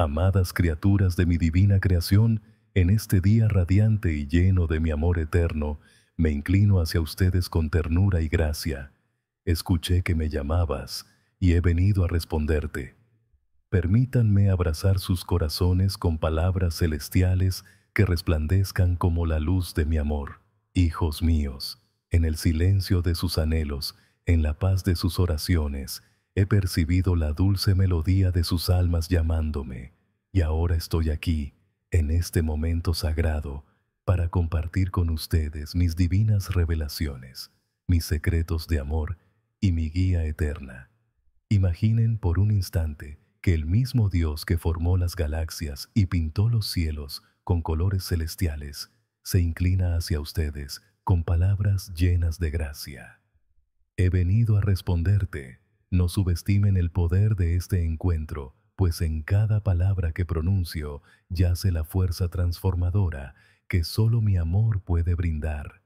Amadas criaturas de mi divina creación, en este día radiante y lleno de mi amor eterno, me inclino hacia ustedes con ternura y gracia. Escuché que me llamabas y he venido a responderte. Permítanme abrazar sus corazones con palabras celestiales que resplandezcan como la luz de mi amor. Hijos míos, en el silencio de sus anhelos, en la paz de sus oraciones, He percibido la dulce melodía de sus almas llamándome, y ahora estoy aquí, en este momento sagrado, para compartir con ustedes mis divinas revelaciones, mis secretos de amor y mi guía eterna. Imaginen por un instante que el mismo Dios que formó las galaxias y pintó los cielos con colores celestiales, se inclina hacia ustedes con palabras llenas de gracia. He venido a responderte, no subestimen el poder de este encuentro, pues en cada palabra que pronuncio yace la fuerza transformadora que solo mi amor puede brindar.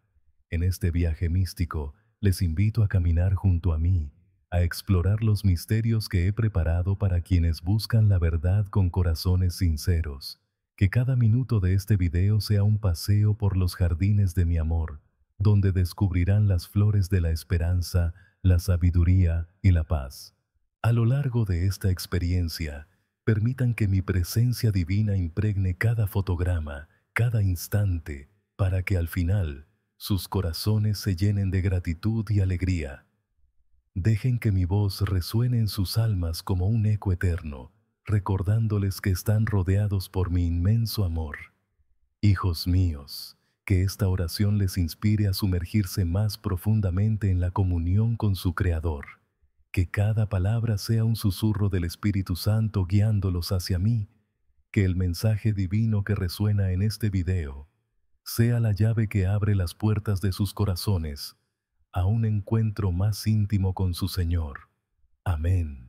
En este viaje místico, les invito a caminar junto a mí, a explorar los misterios que he preparado para quienes buscan la verdad con corazones sinceros. Que cada minuto de este video sea un paseo por los jardines de mi amor, donde descubrirán las flores de la esperanza, la sabiduría y la paz. A lo largo de esta experiencia, permitan que mi presencia divina impregne cada fotograma, cada instante, para que al final sus corazones se llenen de gratitud y alegría. Dejen que mi voz resuene en sus almas como un eco eterno, recordándoles que están rodeados por mi inmenso amor. Hijos míos, que esta oración les inspire a sumergirse más profundamente en la comunión con su Creador. Que cada palabra sea un susurro del Espíritu Santo guiándolos hacia mí. Que el mensaje divino que resuena en este video sea la llave que abre las puertas de sus corazones a un encuentro más íntimo con su Señor. Amén.